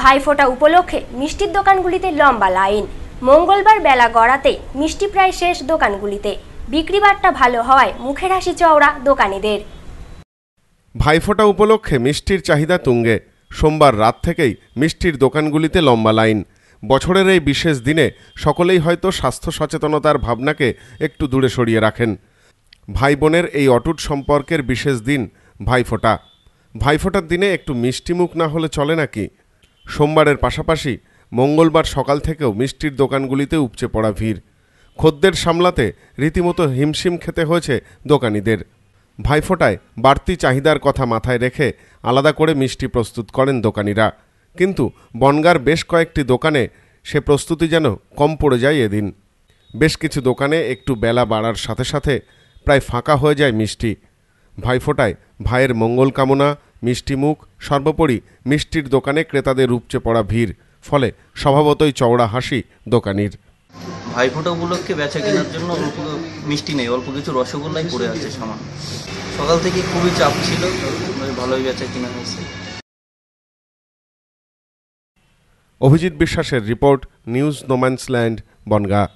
ভাইফোঁটা উপলক্ষে মিষ্টির দোকানগুলিতে লম্বা লাইন মঙ্গলবার বেলা গড়াতে মিষ্টি প্রায় শেষ দোকানগুলিতে বিক্রিবারটা ভালো হওয়ায় মুখের হাসি চওড়া দোকানিদের ভাইফোঁটা উপলক্ষে মিষ্টির চাহিদা তুঙ্গে সোমবার রাত থেকেই মিষ্টির দোকানগুলিতে লম্বা লাইন বছরের এই বিশেষ দিনে সকলেই হয়তো স্বাস্থ্য সচেতনতার ভাবনাকে একটু দূরে সরিয়ে রাখেন ভাই বোনের এই অটুট সম্পর্কের বিশেষ দিন ভাইফোঁটা ভাইফোঁটার দিনে একটু মিষ্টিমুখ না হলে চলে নাকি সোমবারের পাশাপাশি মঙ্গলবার সকাল থেকেও মিষ্টির দোকানগুলিতে উপচে পড়া ভিড় খদ্দের সামলাতে রীতিমতো হিমশিম খেতে হয়েছে দোকানিদের ভাইফোঁটায় বাড়তি চাহিদার কথা মাথায় রেখে আলাদা করে মিষ্টি প্রস্তুত করেন দোকানিরা কিন্তু বনগার বেশ কয়েকটি দোকানে সে প্রস্তুতি যেন কম পড়ে যায় এদিন বেশ কিছু দোকানে একটু বেলা বাড়ার সাথে সাথে প্রায় ফাঁকা হয়ে যায় মিষ্টি ভাইফোঁটায় ভাইয়ের মঙ্গল কামনা মিষ্টি মুখ সর্বোপরি মিষ্টির দোকানে ক্রেতাদের রূপচে পড়া ভিড় ফলে স্বভাবতই চওড়া হাসি দোকানির ভাইফোঁটা উপলক্ষে বেচা কেনার জন্য অল্প মিষ্টি নেই অল্প কিছু রসগোল্লাই পড়ে আছে সামান সকাল থেকে খুবই চাপ ছিল ভালোই বেচা কেনা হয়েছে অভিজিৎ বিশ্বাসের রিপোর্ট নিউজ নোম্যান্সল্যান্ড বনগাঁ